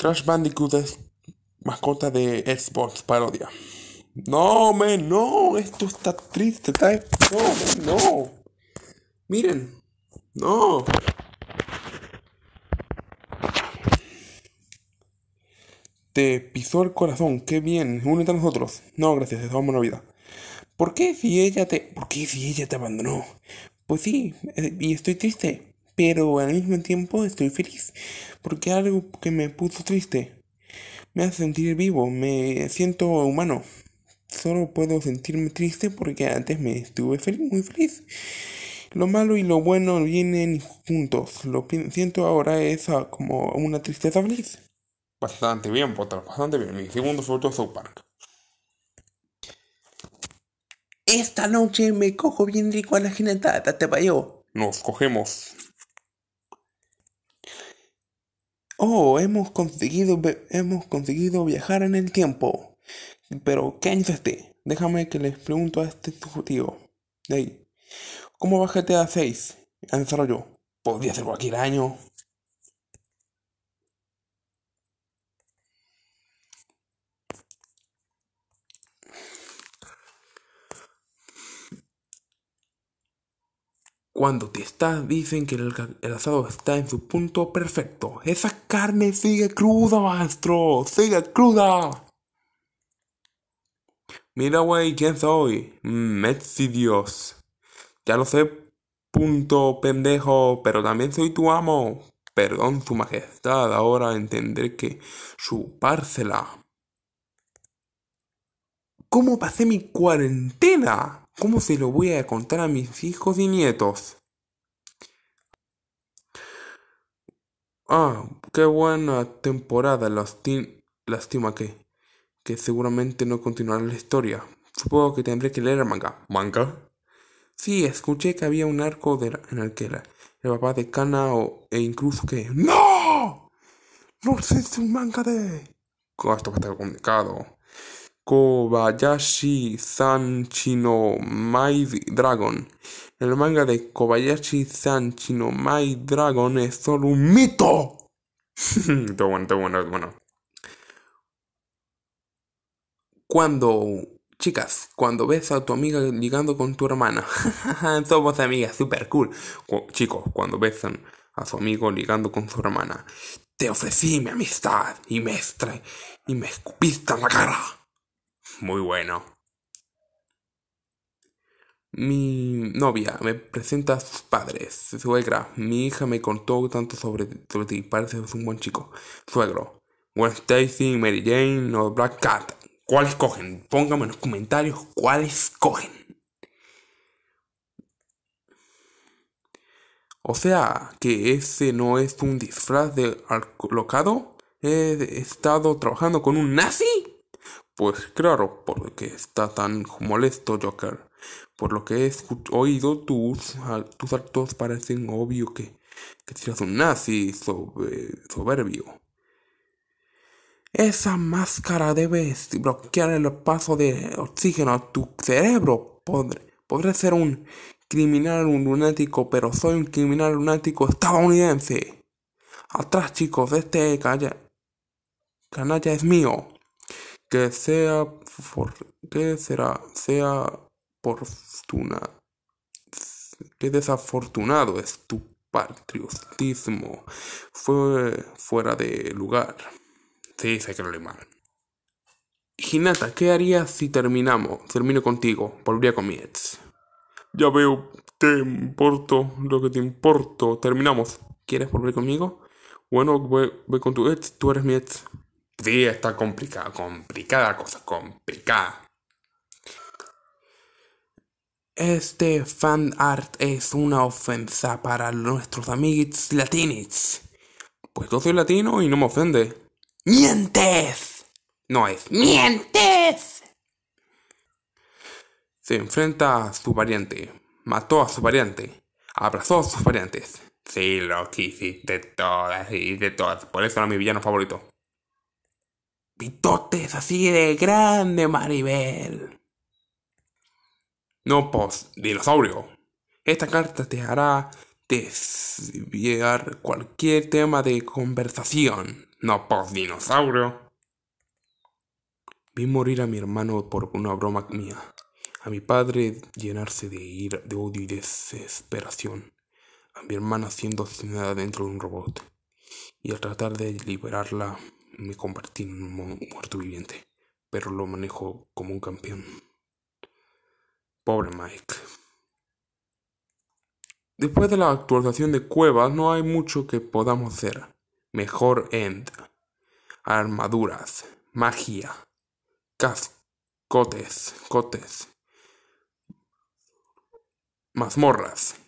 Crash Bandicoot es mascota de Xbox parodia. No, men, no, esto está triste, está no, no. Miren, no. Te pisó el corazón, qué bien, únete a nosotros. No, gracias, estamos en la vida. ¿Por qué si ella te, por qué si ella te abandonó? Pues sí, eh, y estoy triste pero al mismo tiempo estoy feliz porque algo que me puso triste me hace sentir vivo, me siento humano. Solo puedo sentirme triste porque antes me estuve feliz, muy feliz. Lo malo y lo bueno vienen juntos. Lo que siento ahora es ah, como una tristeza feliz. Bastante bien, Potter, bastante bien. Mi segundo favorito South Park. Esta noche me cojo bien rico a la jinetada... te yo. Nos cogemos. Oh, hemos conseguido, hemos conseguido viajar en el tiempo. Pero, ¿qué año es este? Déjame que les pregunto a este subjetivo. De ¿Cómo va a 6? En desarrollo. Podría ser cualquier año. Cuando te estás, dicen que el, asado está en su punto perfecto. Esa carne sigue cruda, maestro. Sigue cruda. Mira, güey, ¿quién soy? Messi Dios. Ya lo sé, punto pendejo, pero también soy tu amo. Perdón, su majestad, ahora entenderé que ¡Su parcela! ¿Cómo pasé mi cuarentena? ¿Cómo se lo voy a contar a mis hijos y nietos? Ah, qué buena temporada, lastima que, que seguramente no continuará la historia. Supongo que tendré que leer el manga. ¿Manga? Sí, escuché que había un arco en el que el papá de Kana o, e incluso que... ¡No! ¡No es un manga de...! Esto va a estar complicado. Kobayashi-san My Dragon. El manga de Kobayashi-san My Dragon es solo un mito. todo bueno, todo bueno, todo bueno. Cuando, chicas, cuando ves a tu amiga ligando con tu hermana, somos amigas, super cool. chicos, cuando ves a su amigo ligando con su hermana, te ofrecí mi amistad y me, y me escupiste en la cara. Muy bueno. Mi novia me presenta a sus padres. Suegra, mi hija me contó tanto sobre, sobre ti. es un buen chico. Suegro, Gwen Stacy, Mary Jane o Black Cat. ¿Cuáles cogen? Pónganme en los comentarios cuáles cogen. O sea, que ese no es un disfraz de alocado. He estado trabajando con un nazi. Pues claro, porque está tan molesto Joker. Por lo que he oído, tus, tus actos parecen obvio que, que seas un nazi soberbio. Esa máscara debe bloquear el paso de oxígeno a tu cerebro. Podré, ser un criminal un lunático, pero soy un criminal lunático estadounidense. Atrás, chicos, este calla, canalla es mío que sea, que será, sea fortuna, qué desafortunado es tu patriotismo, fue fuera de lugar, Sí, dice que lo mal. Hinata, ¿qué harías si terminamos? Termino contigo, volvería con mi ex. Ya veo, te importo lo que te importo, terminamos. ¿Quieres volver conmigo? Bueno, voy, con tu ex, tú eres mi ex. Sí, está complicada, complicada cosa, complicada. Este fan art es una ofensa para nuestros amigos latinos. Pues yo soy latino y no me ofende. ¡Mientes! No es ¡Mientes! Se enfrenta a su variante. Mató a su variante. Abrazó a sus variantes. Sí, lo de todas y de todas. Por eso era mi villano favorito pitotes así de grande, Maribel. No, pues, dinosaurio. Esta carta te hará desviar cualquier tema de conversación. No, pos, pues, dinosaurio. Vi morir a mi hermano por una broma mía. A mi padre llenarse de de odio y desesperación. A mi hermana siendo asesinada dentro de un robot. Y al tratar de liberarla, me convertí en un muerto viviente, pero lo manejo como un campeón. Pobre Mike. Después de la actualización de cuevas no hay mucho que podamos hacer. Mejor end. Armaduras. Magia. Cascotes. Cotes. Mazmorras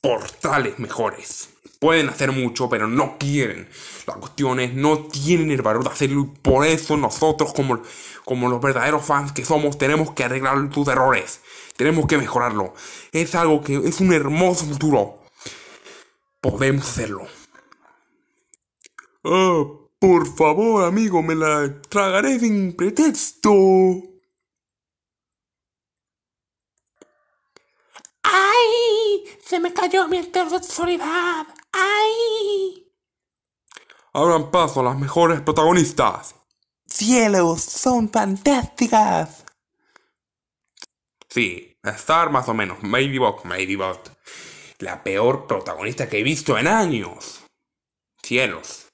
portales mejores. Pueden hacer mucho, pero no quieren. las cuestiones no tienen el valor de hacerlo y por eso nosotros, como, los verdaderos fans que somos, tenemos que arreglar tus errores. Tenemos que mejorarlo. Es algo que es un hermoso futuro. Podemos hacerlo. Ah, por favor, amigo, me la tragaré sin pretexto. ¡Ay! Se me cayó mi heterosexualidad. de soledad. ¡Ay! ahora paso a las mejores protagonistas. ¡Cielos! ¡Son fantásticas! Sí, Star más o menos. maybe Madybot. La peor protagonista que he visto en años. Cielos.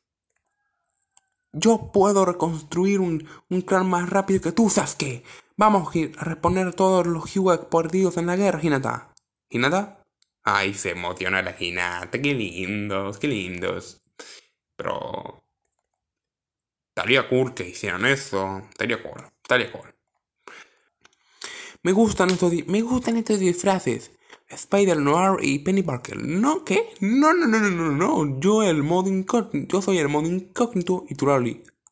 Yo puedo reconstruir un, clan más rápido que tú, Sasuke. Vamos a reponer todos los Hewek perdidos en la guerra, Hinata. ¿Y nada? Ay, se emociona la ginata, qué lindos, qué lindos. Pero... Estaría cool que hicieran eso. Estaría cool, estaría cool. Me gustan estos, me gustan estos disfraces. Spider Noir y Penny Parker. ¿No qué? No, no, no, no, no, no. Yo el Yo soy el modo incógnito y tú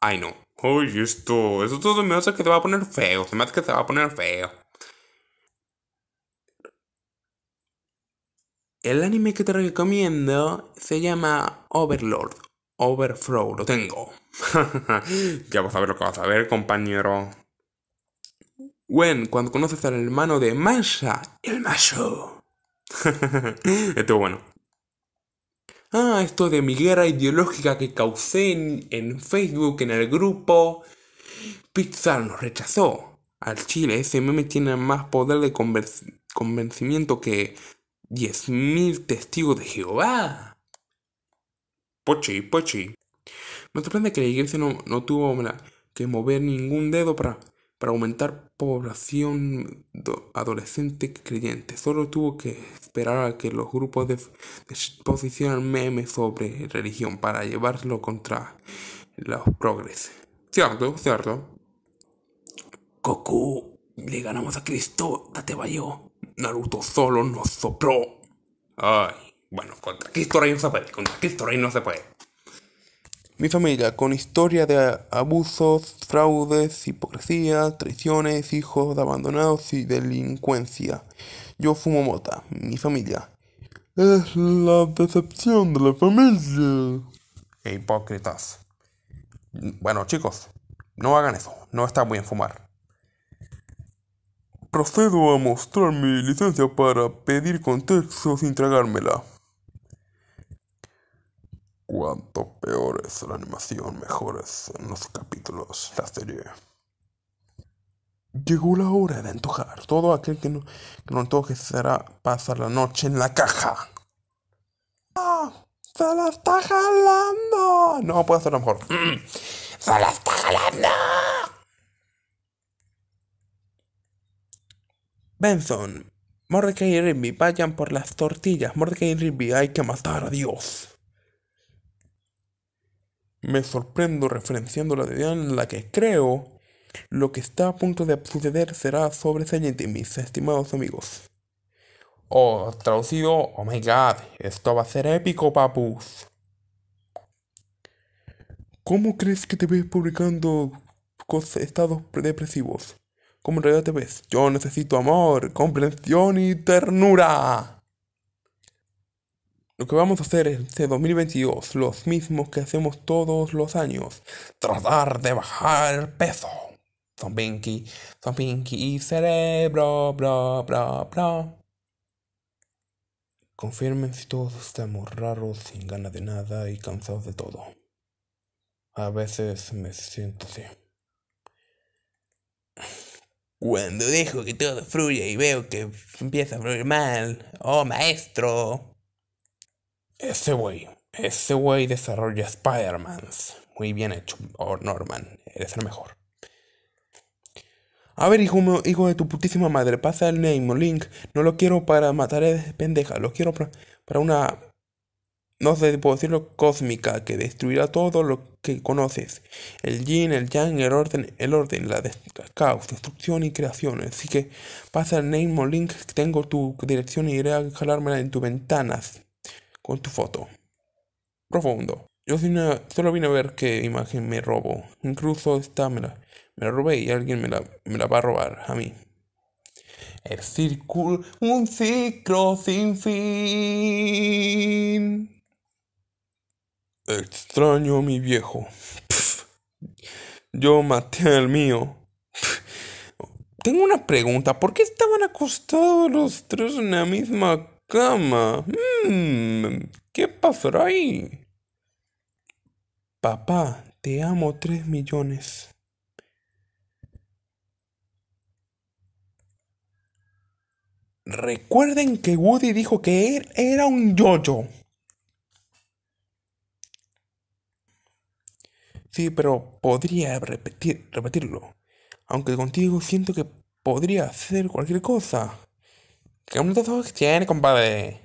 Ay no. Oye, esto, eso todo me hace que te va a poner feo. Se me hace que te va a poner feo. El anime que te recomiendo se llama Overlord. Overflow, lo tengo. ya vas a ver lo que vas a ver, compañero. Gwen, cuando conoces al hermano de Masha, el macho. Esto bueno. Ah, esto de mi guerra ideológica que causé en, Facebook, en el grupo. Pixar nos rechazó. Al chile, ese meme tiene más poder de convencimiento que diez mil testigos de Jehová. Pochi, pochi. Me sorprende que la iglesia no, no tuvo que mover ningún dedo para, para aumentar población adolescente creyente. Solo tuvo que esperar a que los grupos de, posicionar memes sobre religión para llevarlo contra los progres. Cierto, cierto. Cocu, le ganamos a Cristo, date yo Naruto solo nos sopló. Ay, bueno, contra Rey no se puede, contra Rey no se puede. Mi familia, con historia de abusos, fraudes, hipocresía, traiciones, hijos abandonados y delincuencia. Yo fumo mota, mi familia. Es la decepción de la familia. E hipócritas. Bueno, chicos, no hagan eso. No está muy bien fumar. Procedo a mostrar mi licencia para pedir contexto sin tragármela. Cuanto peor es la animación, mejores en los capítulos de la serie. Llegó la hora de antojar. Todo aquel que no, que antoje será pasar la noche en la caja. ¡Ah! ¡Se la está jalando! No, puede ser mejor. ¡Se la está jalando! Benson, Mordecai y Rigby, vayan por las tortillas. Mordecai y Rigby, hay que matar a Dios. Me sorprendo referenciando la teoría en la que creo lo que está a punto de suceder será sobresaliente, mis estimados amigos. Oh, traducido, oh my god, esto va a ser épico, papus. ¿Cómo crees que te ves publicando cosas, estados depresivos? ¿Cómo en realidad te ves? Yo necesito amor, comprensión y ternura. Lo que vamos a hacer este 2022, los mismos que hacemos todos los años, tratar de bajar el peso. Son Pinky, son y cerebro, bla, bla, bla. Confirmen si todos estamos raros, sin ganas de nada y cansados de todo. A veces me siento así. Cuando dejo que todo fluya y veo que empieza a fluir mal. Oh, maestro. Ese güey. Ese güey desarrolla spider man Muy bien hecho, oh, Norman. Eres el mejor. A ver, hijo, de tu putísima madre, pasa el name, Link. No lo quiero para matar a pendeja, lo quiero para una no sé, puedo decirlo, cósmica, que destruirá todo lo que conoces. El yin, el yang, el orden, el orden, la caos, destrucción y creación. Así que pasa el name link, tengo tu dirección y iré a jalármela en tus ventanas con tu foto. Profundo. Yo solo vine a ver qué imagen me robo. Incluso esta me la, me la robé y alguien me la, me la va a robar a mí. El círculo, un ciclo sin fin. Extraño a mi viejo. Yo maté al mío. Tengo una pregunta. ¿Por qué estaban acostados los tres en la misma cama? Hmm, ¿Qué pasará ahí? Papá, te amo tres millones. Recuerden que Woody dijo que él era un yo -yo. Sí, pero podría repetir, repetirlo. Aunque contigo siento que podría hacer cualquier cosa. ¿Qué que tiene, compadre?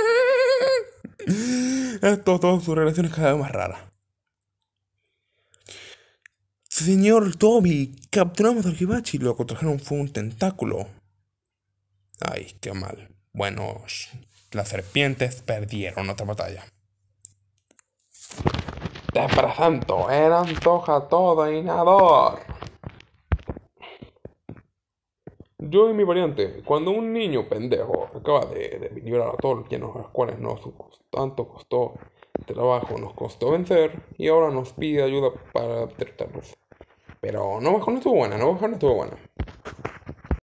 Esto, todo sus relación cada vez más rara. Señor Toby, capturamos al Hibachi. Lo que trajeron fue un tentáculo. Ay, qué mal. Bueno, las serpientes perdieron otra batalla para tanto el antoja todo y Yo y mi variante, cuando un niño pendejo acaba de, de venir a la Tolkien, a los cuales nos tanto costó trabajo, nos costó vencer, y ahora nos pide ayuda para tratarnos. Pero no mejor no estuvo buena, no mejor no estuvo buena.